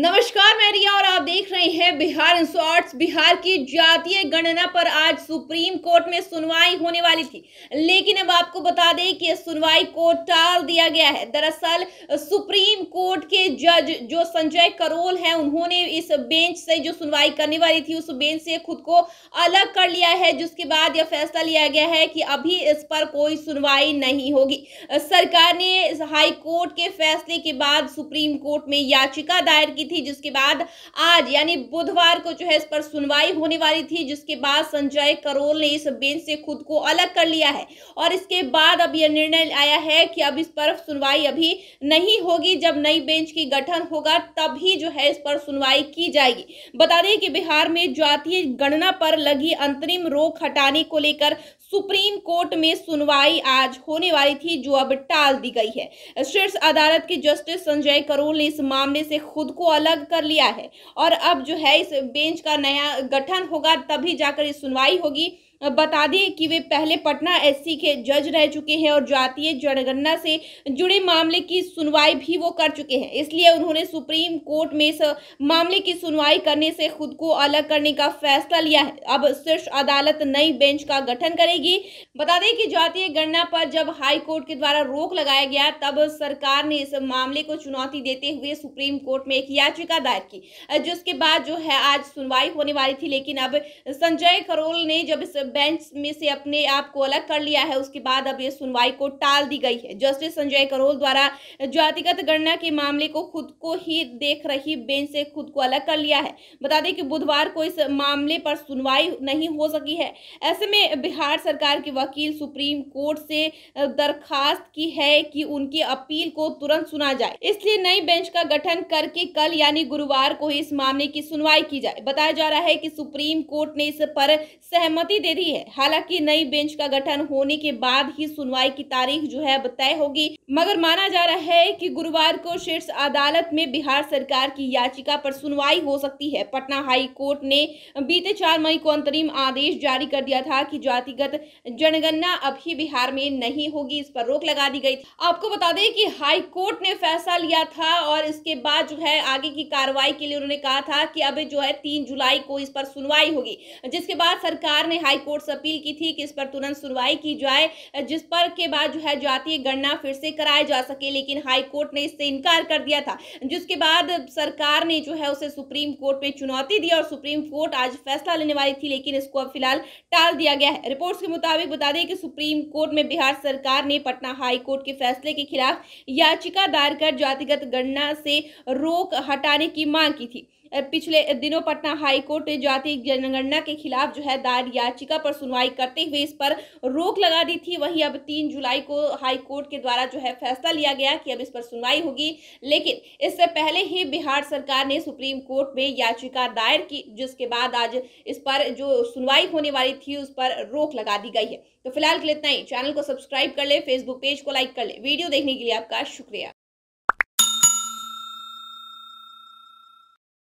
नमस्कार मैं रिया और आप देख रहे हैं बिहार इंसॉर्ट्स बिहार की जातीय गणना पर आज सुप्रीम कोर्ट में सुनवाई होने वाली थी लेकिन अब आपको बता दें कि सुनवाई को टाल दिया गया है दरअसल सुप्रीम कोर्ट के जज जो संजय करोल हैं उन्होंने इस बेंच से जो सुनवाई करने वाली थी उस बेंच से खुद को अलग कर लिया है जिसके बाद यह फैसला लिया गया है कि अभी इस पर कोई सुनवाई नहीं होगी सरकार ने हाई कोर्ट के फैसले के बाद सुप्रीम कोर्ट में याचिका दायर की थी जिसके बाद आज यानी बुधवार को जो है इस पर सुनवाई होने वाली थी जिसके बाद संजय करोल ने इस बेंच से खुद को अलग कर लिया है और इसके बाद अब यह निर्णय आया है कि अब इस पर सुनवाई अभी नहीं होगी जब नई बेंच की गठन होगा तभी जो है इस पर सुनवाई की जाएगी बता दें कि बिहार में जातीय गणना पर लगी अंतरिम रोक हटाने को लेकर सुप्रीम कोर्ट में सुनवाई आज होने वाली थी जो अब टाल दी गई है शीर्ष अदालत के जस्टिस संजय करोल ने इस मामले से खुद को अलग कर लिया है और अब जो है इस बेंच का नया गठन होगा तभी जाकर ये सुनवाई होगी बता दें कि वे पहले पटना एससी के जज रह चुके हैं और जातीय जनगणना से जुड़े मामले की सुनवाई भी वो कर चुके हैं इसलिए उन्होंने सुप्रीम कोर्ट में इस मामले की सुनवाई करने से खुद को अलग करने का फैसला लिया है अब शीर्ष अदालत नई बेंच का गठन करेगी बता दें कि जातीय गणना पर जब हाई कोर्ट के द्वारा रोक लगाया गया तब सरकार ने इस मामले को चुनौती देते हुए सुप्रीम कोर्ट में एक याचिका दायर की जिसके बाद जो है आज सुनवाई होने वाली थी लेकिन अब संजय करोल ने जब इस बेंच में से अपने आप को अलग कर लिया है उसके बाद अब ये सुनवाई को टाल दी गई है जस्टिस संजय करोल द्वारा जातिगत गणना के मामले को खुद को ही देख रही बेंच से खुद को अलग कर लिया है बता दें कि बुधवार को इस मामले पर सुनवाई नहीं हो सकी है ऐसे में बिहार सरकार के वकील सुप्रीम कोर्ट से दरखास्त की है कि उनकी अपील को तुरंत सुना जाए इसलिए नई बेंच का गठन करके कल यानी गुरुवार को ही इस मामले की सुनवाई की जाए बताया जा रहा है कि सुप्रीम कोर्ट ने इस पर सहमति दे देरी है हालांकि नई बेंच का गठन होने के बाद ही सुनवाई की तारीख जो है तय होगी मगर माना जा रहा है कि गुरुवार को शीर्ष अदालत में बिहार सरकार की याचिका पर सुनवाई हो सकती है पटना हाई कोर्ट ने बीते चार मई को अंतरिम आदेश जारी कर दिया था कि जातिगत जनगणना अभी बिहार में नहीं होगी इस पर रोक लगा दी गई आपको बता दें कि हाई कोर्ट ने फैसला लिया था और इसके बाद जो है आगे की कार्रवाई के लिए उन्होंने कहा था कि अब जो है तीन जुलाई को इस पर सुनवाई होगी जिसके बाद सरकार ने हाई कोर्ट से अपील की थी कि इस पर तुरंत सुनवाई की जाए जिस पर के बाद जो है जातीय गणना फिर से कराई जा सके लेकिन हाई कोर्ट ने इससे इनकार कर दिया था जिसके बाद सरकार ने जो है उसे सुप्रीम कोर्ट में चुनौती दी और सुप्रीम कोर्ट आज फैसला लेने वाली थी लेकिन इसको अब फिलहाल टाल दिया गया है रिपोर्ट्स के मुताबिक बता दें कि सुप्रीम कोर्ट में बिहार सरकार ने पटना हाई कोर्ट के फैसले के खिलाफ याचिका दायर कर जातिगत गणना से रोक हटाने की मांग की थी पिछले दिनों पटना हाई कोर्ट ने जाति जनगणना के खिलाफ जो है दायर याचिका पर सुनवाई करते हुए इस पर रोक लगा दी थी वहीं अब तीन जुलाई को हाई कोर्ट के द्वारा जो है फैसला लिया गया कि अब इस पर सुनवाई होगी लेकिन इससे पहले ही बिहार सरकार ने सुप्रीम कोर्ट में याचिका दायर की जिसके बाद आज इस पर जो सुनवाई होने वाली थी उस पर रोक लगा दी गई है तो फिलहाल के लिए इतना ही चैनल को सब्सक्राइब कर ले फेसबुक पेज को लाइक कर ले वीडियो देखने के लिए आपका शुक्रिया